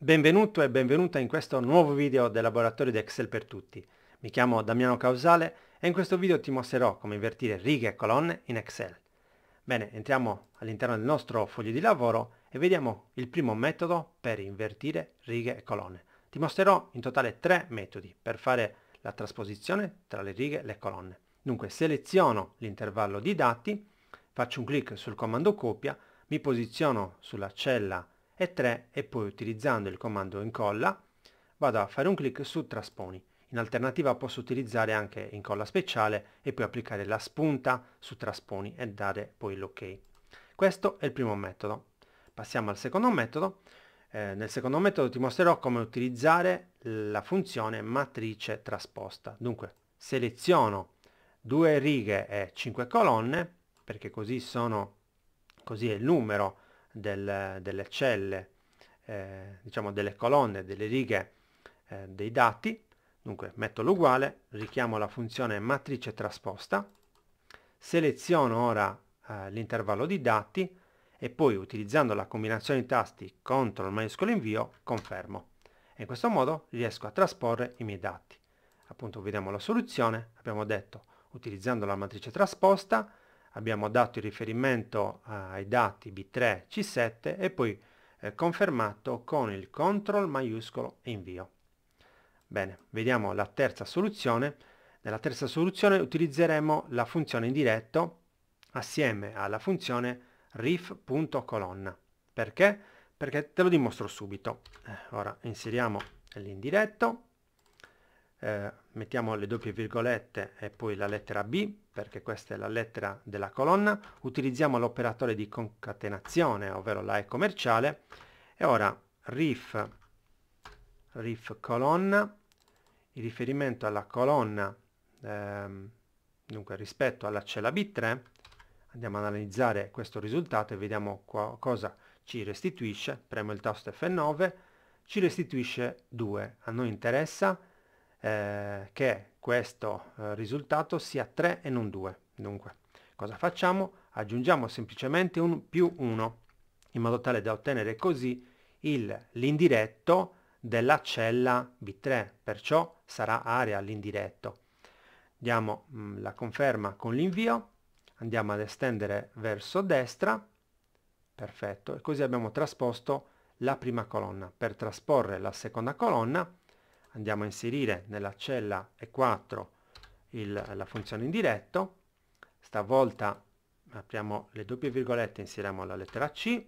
Benvenuto e benvenuta in questo nuovo video del laboratorio di Excel per tutti. Mi chiamo Damiano Causale e in questo video ti mostrerò come invertire righe e colonne in Excel. Bene, entriamo all'interno del nostro foglio di lavoro e vediamo il primo metodo per invertire righe e colonne. Ti mostrerò in totale tre metodi per fare la trasposizione tra le righe e le colonne. Dunque seleziono l'intervallo di dati, faccio un clic sul comando copia, mi posiziono sulla cella e 3 e poi utilizzando il comando incolla vado a fare un clic su trasponi. In alternativa posso utilizzare anche incolla speciale e poi applicare la spunta su trasponi e dare poi l'ok. Questo è il primo metodo. Passiamo al secondo metodo. Eh, nel secondo metodo ti mostrerò come utilizzare la funzione matrice trasposta. Dunque seleziono due righe e cinque colonne perché così sono così è il numero del, delle celle, eh, diciamo delle colonne, delle righe eh, dei dati, dunque metto l'uguale, richiamo la funzione matrice trasposta, seleziono ora eh, l'intervallo di dati e poi utilizzando la combinazione di tasti CTRL maiuscolo invio confermo. E in questo modo riesco a trasporre i miei dati. Appunto vediamo la soluzione, abbiamo detto utilizzando la matrice trasposta abbiamo dato il riferimento ai dati B3, C7 e poi eh, confermato con il CTRL maiuscolo e invio. Bene, vediamo la terza soluzione. Nella terza soluzione utilizzeremo la funzione indiretto assieme alla funzione rif.colonna. Perché? Perché te lo dimostro subito. Eh, ora inseriamo l'indiretto eh, mettiamo le doppie virgolette e poi la lettera B, perché questa è la lettera della colonna, utilizziamo l'operatore di concatenazione, ovvero la E commerciale, e ora rif, rif colonna, in riferimento alla colonna, ehm, dunque rispetto alla cella B3, andiamo ad analizzare questo risultato e vediamo cosa ci restituisce, premo il tasto F9, ci restituisce 2, a noi interessa eh, che questo eh, risultato sia 3 e non 2. Dunque, cosa facciamo? Aggiungiamo semplicemente un più 1 in modo tale da ottenere così l'indiretto della cella B3, perciò sarà area l'indiretto. Diamo mh, mm, la conferma con l'invio, andiamo ad estendere verso destra, perfetto, e così abbiamo trasposto la prima colonna. Per trasporre la seconda colonna andiamo a inserire nella cella E4 il, la funzione indiretto, stavolta apriamo le doppie virgolette, inseriamo la lettera C,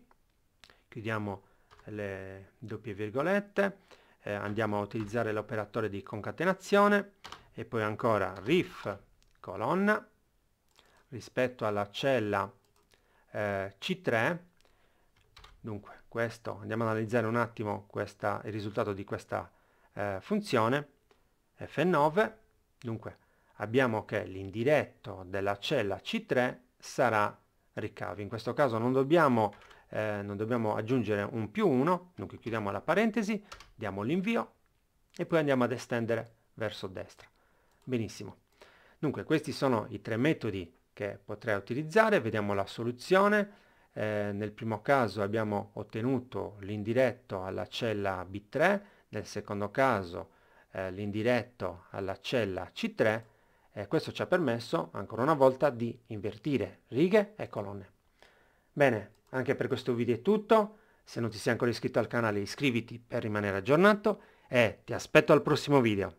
chiudiamo le doppie virgolette, eh, andiamo a utilizzare l'operatore di concatenazione e poi ancora rif colonna rispetto alla cella eh, C3, dunque questo, andiamo ad analizzare un attimo questa, il risultato di questa eh, funzione f9, dunque abbiamo che l'indiretto della cella C3 sarà ricavo. In questo caso non dobbiamo, eh, non dobbiamo aggiungere un più 1, dunque chiudiamo la parentesi, diamo l'invio e poi andiamo ad estendere verso destra. Benissimo. Dunque questi sono i tre metodi che potrei utilizzare, vediamo la soluzione. Eh, nel primo caso abbiamo ottenuto l'indiretto alla cella B3, nel secondo caso eh, l'indiretto alla cella C3 e eh, questo ci ha permesso ancora una volta di invertire righe e colonne. Bene, anche per questo video è tutto, se non ti sei ancora iscritto al canale iscriviti per rimanere aggiornato e ti aspetto al prossimo video.